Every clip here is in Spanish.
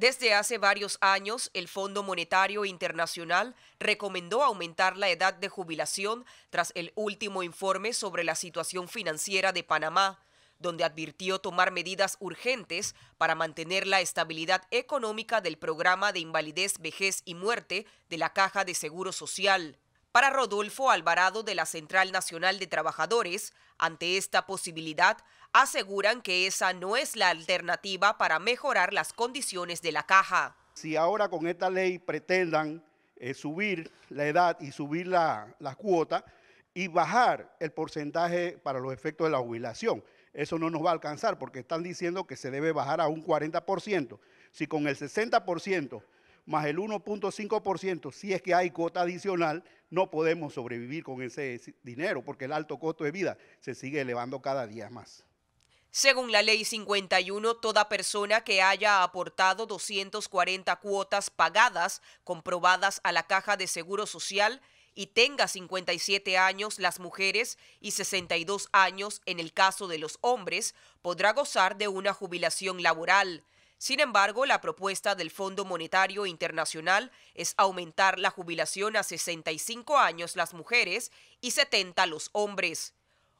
Desde hace varios años, el Fondo Monetario Internacional recomendó aumentar la edad de jubilación tras el último informe sobre la situación financiera de Panamá, donde advirtió tomar medidas urgentes para mantener la estabilidad económica del programa de invalidez, vejez y muerte de la Caja de Seguro Social. Para Rodolfo Alvarado de la Central Nacional de Trabajadores, ante esta posibilidad, aseguran que esa no es la alternativa para mejorar las condiciones de la caja. Si ahora con esta ley pretendan eh, subir la edad y subir la, la cuota y bajar el porcentaje para los efectos de la jubilación, eso no nos va a alcanzar porque están diciendo que se debe bajar a un 40%. Si con el 60% más el 1.5%, si es que hay cuota adicional, no podemos sobrevivir con ese dinero porque el alto costo de vida se sigue elevando cada día más. Según la ley 51, toda persona que haya aportado 240 cuotas pagadas, comprobadas a la caja de seguro social, y tenga 57 años las mujeres y 62 años en el caso de los hombres, podrá gozar de una jubilación laboral. Sin embargo, la propuesta del Fondo Monetario Internacional es aumentar la jubilación a 65 años las mujeres y 70 los hombres.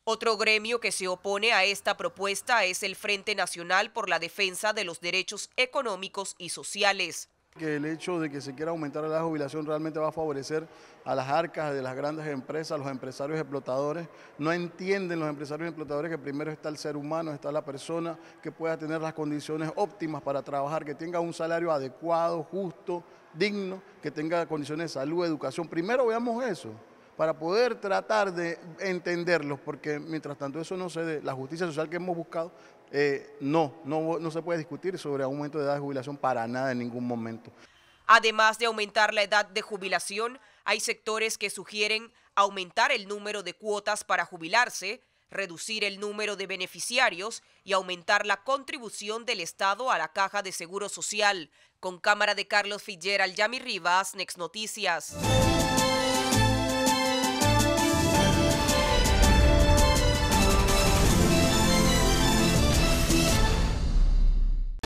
Otro gremio que se opone a esta propuesta es el Frente Nacional por la Defensa de los Derechos Económicos y Sociales que el hecho de que se quiera aumentar la jubilación realmente va a favorecer a las arcas de las grandes empresas, a los empresarios explotadores. No entienden los empresarios explotadores que primero está el ser humano, está la persona que pueda tener las condiciones óptimas para trabajar, que tenga un salario adecuado, justo, digno, que tenga condiciones de salud, educación. Primero veamos eso para poder tratar de entenderlos, porque mientras tanto eso no se de la justicia social que hemos buscado, eh, no, no, se puede discutir sobre aumento de edad de jubilación para nada en ningún momento. Además de aumentar la edad de jubilación, hay sectores que sugieren aumentar el número de cuotas para jubilarse, reducir el número de beneficiarios y aumentar la contribución del Estado a la Caja de Seguro Social. Con cámara de Carlos figueral Yami Rivas, Next Noticias.